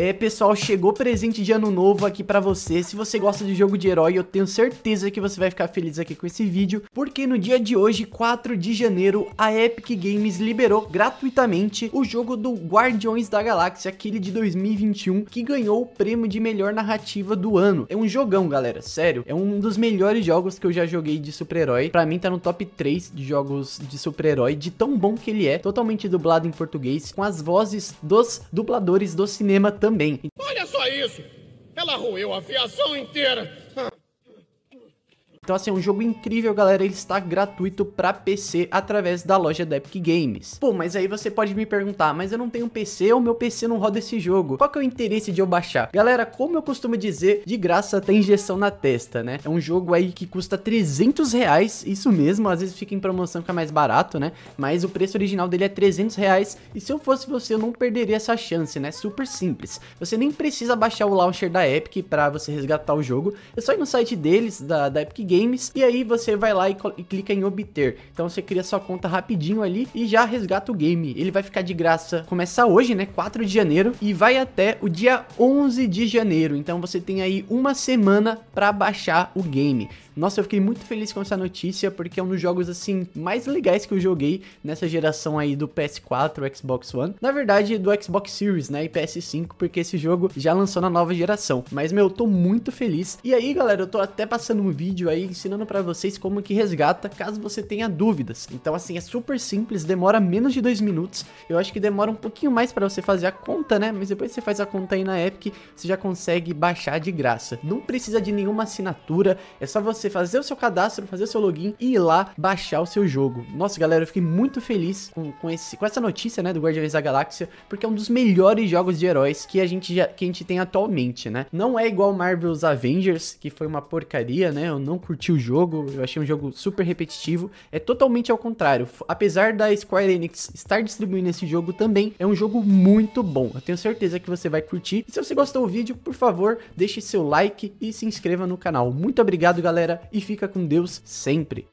É, pessoal, chegou presente de ano novo aqui pra você. Se você gosta de jogo de herói, eu tenho certeza que você vai ficar feliz aqui com esse vídeo, porque no dia de hoje, 4 de janeiro, a Epic Games liberou gratuitamente o jogo do Guardiões da Galáxia, aquele de 2021, que ganhou o prêmio de melhor narrativa do ano. É um jogão, galera, sério. É um dos melhores jogos que eu já joguei de super-herói. Pra mim tá no top 3 de jogos de super-herói, de tão bom que ele é, totalmente dublado em português, com as vozes dos dubladores do cinema também também. Olha só isso! Ela roeu a fiação inteira! Ah, então assim, é um jogo incrível, galera, ele está gratuito para PC através da loja da Epic Games. Pô, mas aí você pode me perguntar, mas eu não tenho PC, ou meu PC não roda esse jogo. Qual que é o interesse de eu baixar? Galera, como eu costumo dizer, de graça tem injeção na testa, né? É um jogo aí que custa 300 reais, isso mesmo, às vezes fica em promoção, fica mais barato, né? Mas o preço original dele é 300 reais, e se eu fosse você, eu não perderia essa chance, né? Super simples. Você nem precisa baixar o launcher da Epic para você resgatar o jogo, é só ir no site deles, da, da Epic Games, Games, e aí você vai lá e, e clica em obter. Então você cria sua conta rapidinho ali e já resgata o game. Ele vai ficar de graça, começa hoje, né, 4 de janeiro, e vai até o dia 11 de janeiro. Então você tem aí uma semana para baixar o game. Nossa, eu fiquei muito feliz com essa notícia, porque é um dos jogos, assim, mais legais que eu joguei nessa geração aí do PS4, Xbox One. Na verdade, do Xbox Series, né, e PS5, porque esse jogo já lançou na nova geração. Mas, meu, eu tô muito feliz. E aí, galera, eu tô até passando um vídeo aí aí ensinando para vocês como que resgata caso você tenha dúvidas. Então assim, é super simples, demora menos de dois minutos. Eu acho que demora um pouquinho mais para você fazer a conta, né? Mas depois que você faz a conta aí na Epic, você já consegue baixar de graça. Não precisa de nenhuma assinatura, é só você fazer o seu cadastro, fazer o seu login e ir lá baixar o seu jogo. Nossa, galera, eu fiquei muito feliz com, com, esse, com essa notícia, né, do Guardiões da Galáxia, porque é um dos melhores jogos de heróis que a gente já que a gente tem atualmente, né? Não é igual Marvel's Avengers, que foi uma porcaria, né? Eu não curti o jogo, eu achei um jogo super repetitivo. É totalmente ao contrário. Apesar da Square Enix estar distribuindo esse jogo também, é um jogo muito bom. Eu tenho certeza que você vai curtir. E se você gostou do vídeo, por favor, deixe seu like e se inscreva no canal. Muito obrigado, galera, e fica com Deus sempre.